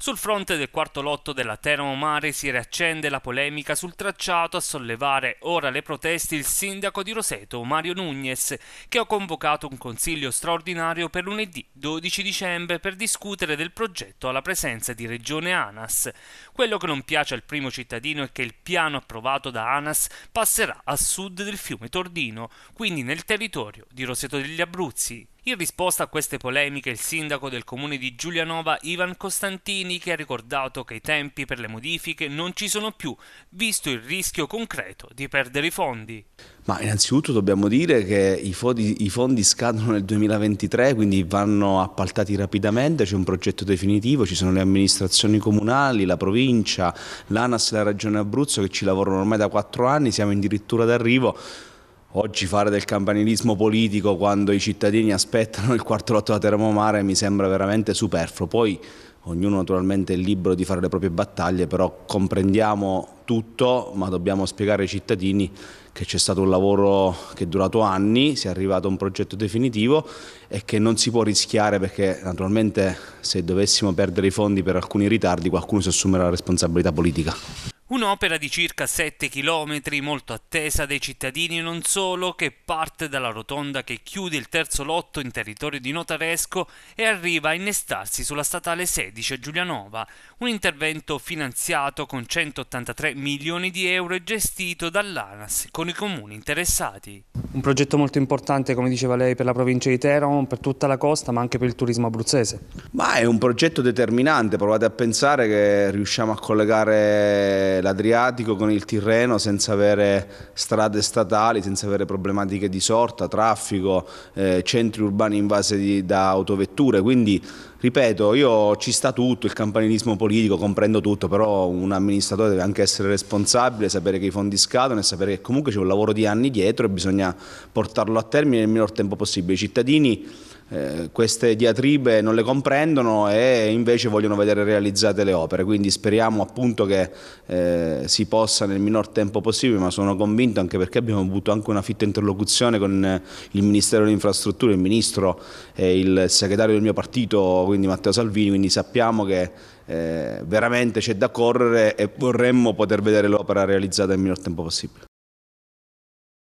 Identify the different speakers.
Speaker 1: Sul fronte del quarto lotto della Teramo Mare si riaccende la polemica sul tracciato a sollevare ora le proteste il sindaco di Roseto Mario Nugnes, che ha convocato un consiglio straordinario per lunedì 12 dicembre per discutere del progetto alla presenza di Regione Anas. Quello che non piace al primo cittadino è che il piano approvato da Anas passerà a sud del fiume Tordino, quindi nel territorio di Roseto degli Abruzzi. In risposta a queste polemiche il sindaco del comune di Giulianova Ivan Costantini che ha ricordato che i tempi per le modifiche non ci sono più, visto il rischio concreto di perdere i fondi.
Speaker 2: Ma innanzitutto dobbiamo dire che i fondi, i fondi scadono nel 2023, quindi vanno appaltati rapidamente, c'è un progetto definitivo, ci sono le amministrazioni comunali, la provincia, l'ANAS e la Regione Abruzzo che ci lavorano ormai da quattro anni, siamo addirittura d'arrivo. Oggi fare del campanilismo politico quando i cittadini aspettano il quarto lotto da Terremomare mi sembra veramente superfluo. Poi ognuno naturalmente è libero di fare le proprie battaglie, però comprendiamo tutto, ma dobbiamo spiegare ai cittadini che c'è stato un lavoro che è durato anni, si è arrivato a un progetto definitivo e che non si può rischiare perché naturalmente se dovessimo perdere i fondi per alcuni ritardi qualcuno si assumerà la responsabilità politica.
Speaker 1: Un'opera di circa 7 km molto attesa dai cittadini non solo, che parte dalla rotonda che chiude il terzo lotto in territorio di Notaresco e arriva a innestarsi sulla statale 16 a Giulianova, un intervento finanziato con 183 milioni di euro e gestito dall'ANAS con i comuni interessati. Un progetto molto importante, come diceva lei, per la provincia di Teramo, per tutta la costa, ma anche per il turismo abruzzese. Ma è un progetto determinante,
Speaker 2: provate a pensare che riusciamo a collegare l'Adriatico con il Tirreno senza avere strade statali, senza avere problematiche di sorta, traffico, eh, centri urbani invasi da autovetture, quindi ripeto, io ci sta tutto, il campanilismo politico, comprendo tutto, però un amministratore deve anche essere responsabile, sapere che i fondi scadono e sapere che comunque c'è un lavoro di anni dietro e bisogna portarlo a termine nel minor tempo possibile. I cittadini eh, queste diatribe non le comprendono e invece vogliono vedere realizzate le opere, quindi speriamo appunto che eh, si possa nel minor tempo possibile, ma sono convinto anche perché abbiamo avuto anche una fitta interlocuzione con eh, il Ministero delle Infrastrutture, il Ministro e il segretario del mio partito, quindi Matteo Salvini, quindi sappiamo che eh, veramente c'è da correre e vorremmo poter vedere l'opera realizzata nel minor tempo possibile.